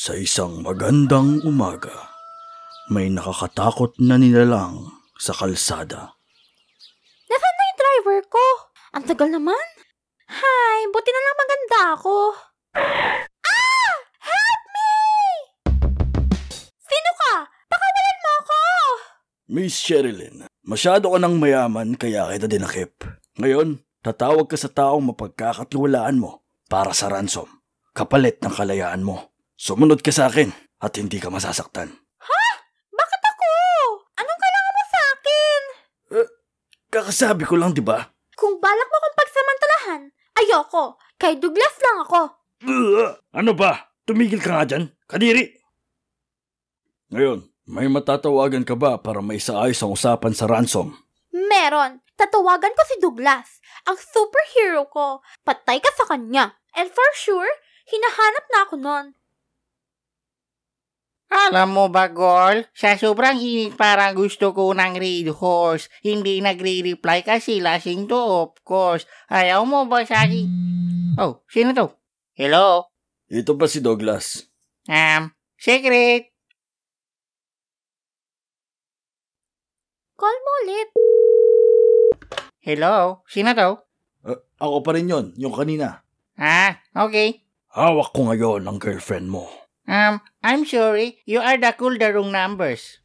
Sa isang magandang umaga, may nakakatakot na nilalang sa kalsada. Nasaan na yung driver ko? Ang tagal naman. Hay, buti na lang maganda ako. Ah! Help me! Sino ka? Pakawalan mo ako! Miss Sherilyn, masyado ka ng mayaman kaya kita dinakip. Ngayon, tatawag ka sa taong mapagkakatiwalaan mo para sa ransom, kapalit ng kalayaan mo. Sumunod ka sa akin at hindi ka masasaktan. Ha? Bakit ako? Anong kailangan mo sa akin? Uh, kakasabi ko lang, di ba? Kung balak mo kong pagsamantalahan, ayoko. Kay Douglas lang ako. Uh, ano ba? Tumigil ka nga dyan. Kadiri! Ngayon, may matatawagan ka ba para maisaayos ang usapan sa ransom? Meron. Tatawagan ko si Douglas, ang superhero ko. Patay ka sa kanya. And for sure, hinahanap na ako nun. Alam mo ba, girl? Sa sobrang init parang gusto ko ng red horse. Hindi nagre-reply kasi lasing to, of course. Ayaw mo ba sa si... Oh, sino to? Hello? Ito pa si Douglas. Um, secret! Call mo ulit. Hello? Sino to? Uh, ako pa rin yon, yung kanina. Ah, okay. Hawak ko ngayon ang girlfriend mo. Um, I'm sorry. You are the cool the numbers.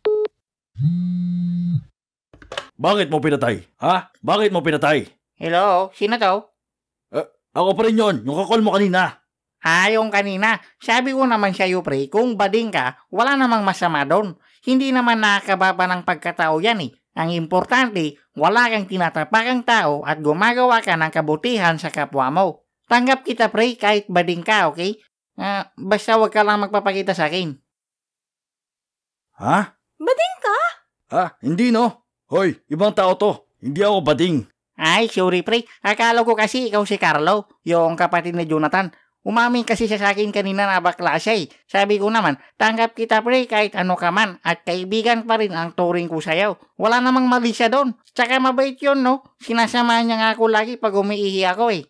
Bakit mo pinatay? Ha? Bakit mo pinatay? Hello? Sino to? Eh, ako pa rin yun. Yung kakol mo kanina. Ah, yung kanina. Sabi ko naman sa iyo, pre, kung bading ka, wala namang masama doon. Hindi naman nakakababa ng pagkatao yan eh. Ang importante, wala kang tinatapakang tao at gumagawa ka ng kabutihan sa kapwa mo. Tanggap kita pre kahit bading ka, okay? Uh, basta wag ka lang magpapakita sa akin. Ha? Bading ka? Ah, hindi no. Hoy, ibang tao to. Hindi ako bading. Ay, sorry pre. Akala ko kasi ikaw si Carlo, yung kapatid ni Jonathan. Umamin kasi siya sa akin kanina na bakla siya eh. Sabi ko naman, tanggap kita pre kahit ano ka man at kaibigan pa rin ang turing ko sa'yo. Wala namang mali siya doon. Tsaka mabait yun no. Sinasamahan niya nga ako lagi pag umiihi ako eh.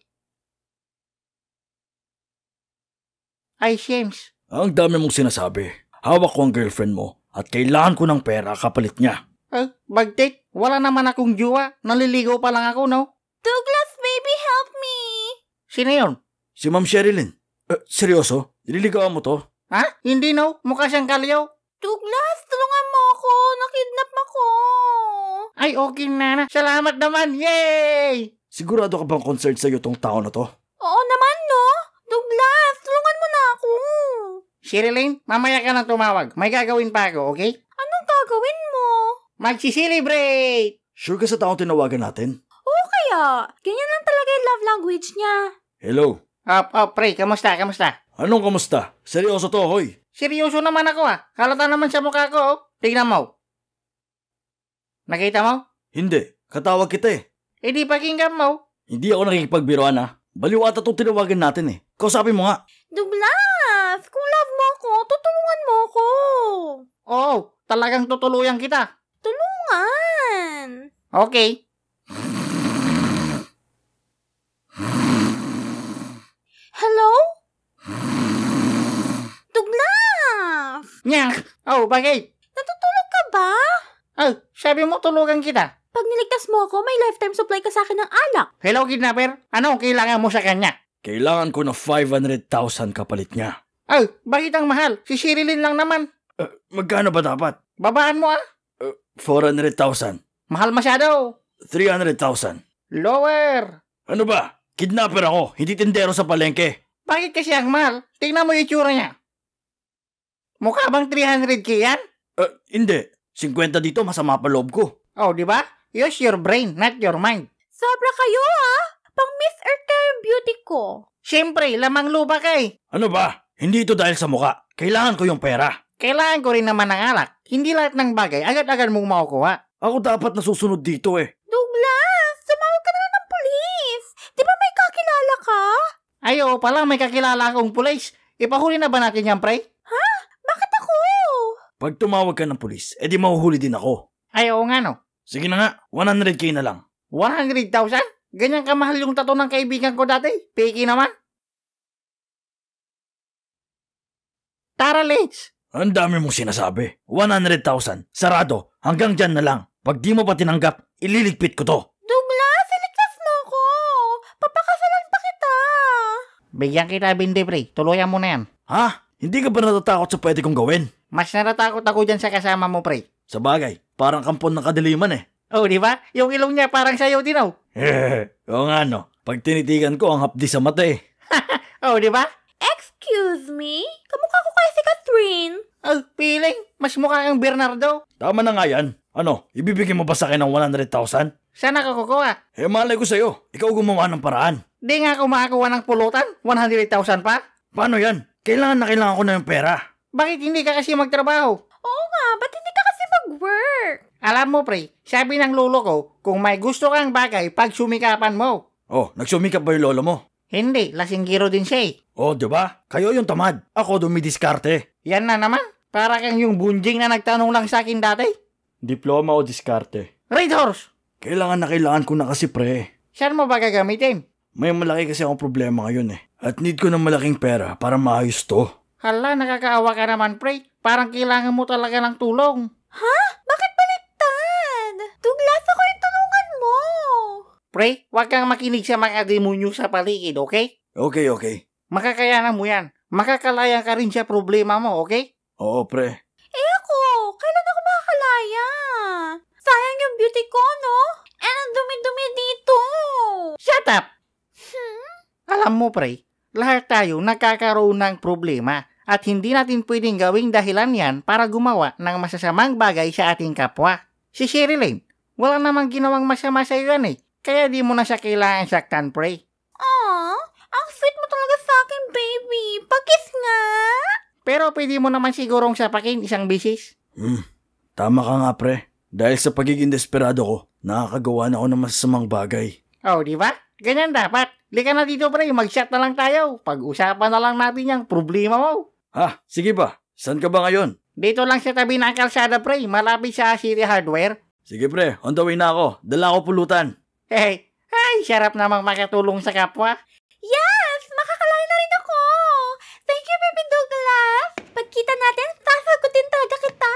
Ay, James. Ang dami mong sinasabi. Hawak ko ang girlfriend mo at kailangan ko ng pera kapalit niya. Eh, bagtik, wala naman akong jowa. Naliligo pa lang ako, no? Douglas, baby, help me! Sino yun? Si Ma'am Sherilyn. Eh, seryoso? Nililigawan mo to? Ha? Hindi, no? Mukha siyang kalyaw. Douglas, tulungan mo ako. Nakidnap ako. Ay, okay na. Salamat naman. Yay! Sigurado ka bang concerned sa'yo tong tao na to? Oo naman, no? Douglas, tulungan mo na ako. Sherilyn, mamaya ka nang tumawag. May gagawin pa ako, okay? Anong gagawin mo? Magsiselebrate! Sure ka sa taong tinawagan natin? Oo kaya. Ganyan lang talaga yung love language niya. Hello. Up, up, pre. Kamusta, kamusta? Anong kamusta? Seryoso to, hoy. Seryoso naman ako ah. Halata naman sa mukha ko, oh. Tignan mo. Nakita mo? Hindi. Katawag kita eh. Eh di pakinggan mo. Hindi ako nakikipagbiroan ah. Baliw ata tong tinawagan natin eh. Kausapin mo nga. Douglas, kung love mo ako, tutulungan mo ako. Oh, talagang tutuluyan kita. Tulungan. Okay. Hello? Douglas! Nyak! Oh, bakit? Natutulog ka ba? Oh, sabi mo tulugan kita. Pag niligtas mo ako, may lifetime supply ka sa akin ng alak. Hello, kidnapper. Ano kailangan mo sa kanya? Kailangan ko na 500,000 kapalit niya. Ay, bakit ang mahal? Si Sisirilin lang naman. Uh, magkano ba dapat? Babaan mo ah. Uh, eh, 400,000. Mahal masyado. 300,000. Lower. Ano ba? Kidnapper ako, hindi tindero sa palengke. Bakit kasi ang mahal? Tingnan mo yung tsura niya. Mukha bang 300k yan? Uh, hindi. 50 dito, masama pa loob ko. Oh, di ba? Use your brain, not your mind. Sobra kayo ah! pang Miss Earth Term Beauty ko. Siyempre, lamang lupa ka eh. Ano ba? Hindi ito dahil sa muka. Kailangan ko yung pera. Kailangan ko rin naman ng alak. Hindi lahat ng bagay agad-agad mong makukuha. Ako dapat nasusunod dito eh. Douglas, sumawag ka na ng polis. Di ba may kakilala ka? Ay, oo pala, may kakilala akong pulis. Ipahuli na ba natin yan, pre? Ha? Bakit ako? Pag tumawag ka ng pulis, edi mahuhuli din ako. Ay, oo nga no. Sige na nga, 100k na lang. 100,000? Ganyan kamahal yung tato ng kaibigan ko dati. Peki naman. Tara, Lynch. Ang dami mong sinasabi. 100,000. Sarado. Hanggang dyan na lang. Pag di mo pa tinanggap, ililigpit ko to. Douglas, iligtas mo ko. Papakasalan pa kita. Bigyan kita, Bindipre. Tuluyan mo na yan. Ha? Hindi ka ba natatakot sa pwede kong gawin? Mas natatakot ako dyan sa kasama mo, pre. Sa bagay, parang kampon ng kadiliman eh. Oh, di ba? Yung ilong niya parang sayo din oh. Oo nga no. Pag tinitigan ko ang hapdi sa mata eh. oh, di ba? Excuse me? Kamukha ko kaya si Catherine. Oh, piling. Mas mukha kang Bernardo. Tama na nga yan. Ano, ibibigay mo ba sa akin ng 100,000? Saan ako kukuha? Eh, malay ko sa'yo. Ikaw gumawa ng paraan. Di nga ako makakuha ng pulutan. 100,000 pa? Paano yan? Kailangan na kailangan ko na yung pera. Bakit hindi ka kasi magtrabaho? Oo nga, ba't hindi ka kasi mag-work? Alam mo pre, sabi ng lolo ko, kung may gusto kang bagay, pag sumikapan mo. Oh, nagsumikap ba yung lolo mo? Hindi, lasinggiro din siya eh. Oh, di ba? Kayo yung tamad. Ako dumidiskarte. Yan na naman. Para kang yung bunjing na nagtanong lang sa akin dati. Diploma o diskarte? Red horse! Kailangan na kailangan ko na kasi pre. Saan mo ba gagamitin? May malaki kasi akong problema ngayon eh. At need ko ng malaking pera para maayos to. Hala, nakakaawa ka naman pre. Parang kailangan mo talaga ng tulong. Ha? Pre, huwag kang makinig sa mga demonyo sa paligid, okay? Okay, okay. Makakayanan mo yan. Makakalayan ka rin sa problema mo, okay? Oo, pre. Eh ako, kailan ako makakalaya? Sayang yung beauty ko, no? And ang dumi-dumi dito. Shut up! Hmm? Alam mo, pre, lahat tayo nagkakaroon ng problema at hindi natin pwedeng gawing dahilan yan para gumawa ng masasamang bagay sa ating kapwa. Si Sherilyn, wala namang ginawang masama sa iyo yan eh. Kaya di mo na siya kailangan saktan, pre. Aww, ang sweet mo talaga sa akin, baby. Pakis nga. Pero pwede mo naman sigurong sapakin isang bisis. Hmm, tama ka nga, pre. Dahil sa pagiging desperado ko, nakakagawa na ako ng masasamang bagay. Oh, di ba? Ganyan dapat. Lika na dito, pre. Mag-chat na lang tayo. Pag-usapan na lang natin yung problema mo. Ha? Sige ba? San ka ba ngayon? Dito lang sa tabi ng kalsada, pre. Malapit sa City Hardware. Sige, pre. On the way na ako. Dala ko pulutan. Hey, ay, sarap namang makatulong sa kapwa. Yes! Makakalain na rin ako! Thank you, Baby Douglas! Pagkita natin, sasagutin talaga kita!